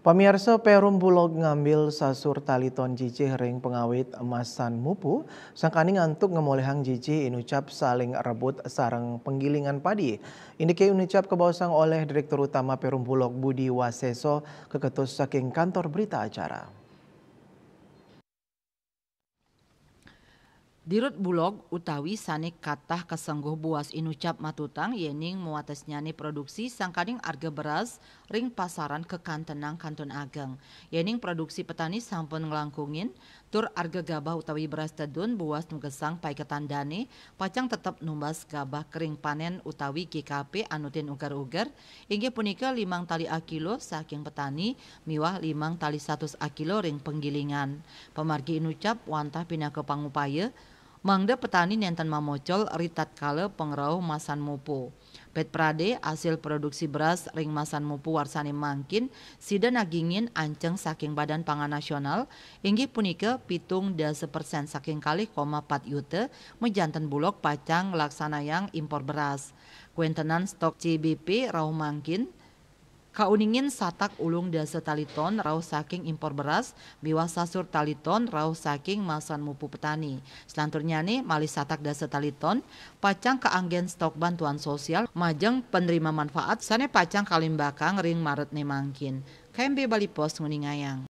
Pemirsa Perum Bulog ngambil sasur taliton jijih ring pengawit emasan mupu, sangkani ngantuk ngemolehang jijih inucap saling rebut sarang penggilingan padi. Indike inucap kebawasang oleh Direktur Utama Perum Bulog Budi Waseso keketus saking kantor berita acara. Dirut Bulog utawi sanik katah kesengguh buas inucap matutang yening muatas nyani produksi sangkaning arga beras ring pasaran ke kantenang kantun ageng. Yening produksi petani sampun ngelangkungin, tur arga gabah utawi beras tedun buas nugesang pai dani, pacang tetap numbas gabah kering panen utawi GKP anutin ugar-ugar, inggi punika limang tali akilo saking petani, miwah limang tali satus akilo ring penggilingan. Pemargi inucap wantah pindah ke pangupaya, Mangda petani nenten mamocol ritat kale pengrau masan mupu. Pet Prade hasil produksi beras ring masan mupu warsani mangkin sida nagingin anceng saking Badan Pangan Nasional inggih punika pitung da sepersen saking kali koma pat yute mejantan bulog pacang laksana yang impor beras. Kuentenan stok CBP rauh mangkin Kauningin satak ulung dasa taliton rau saking impor beras, biwa sasur taliton rau saking masan mupu petani. Selanturnya nih malih satak dasa taliton, pacang keanggen stok bantuan sosial, majeng penerima manfaat, sane pacang kalimbakang ring maret nemangkin. KMB Bali Post Nguningayang.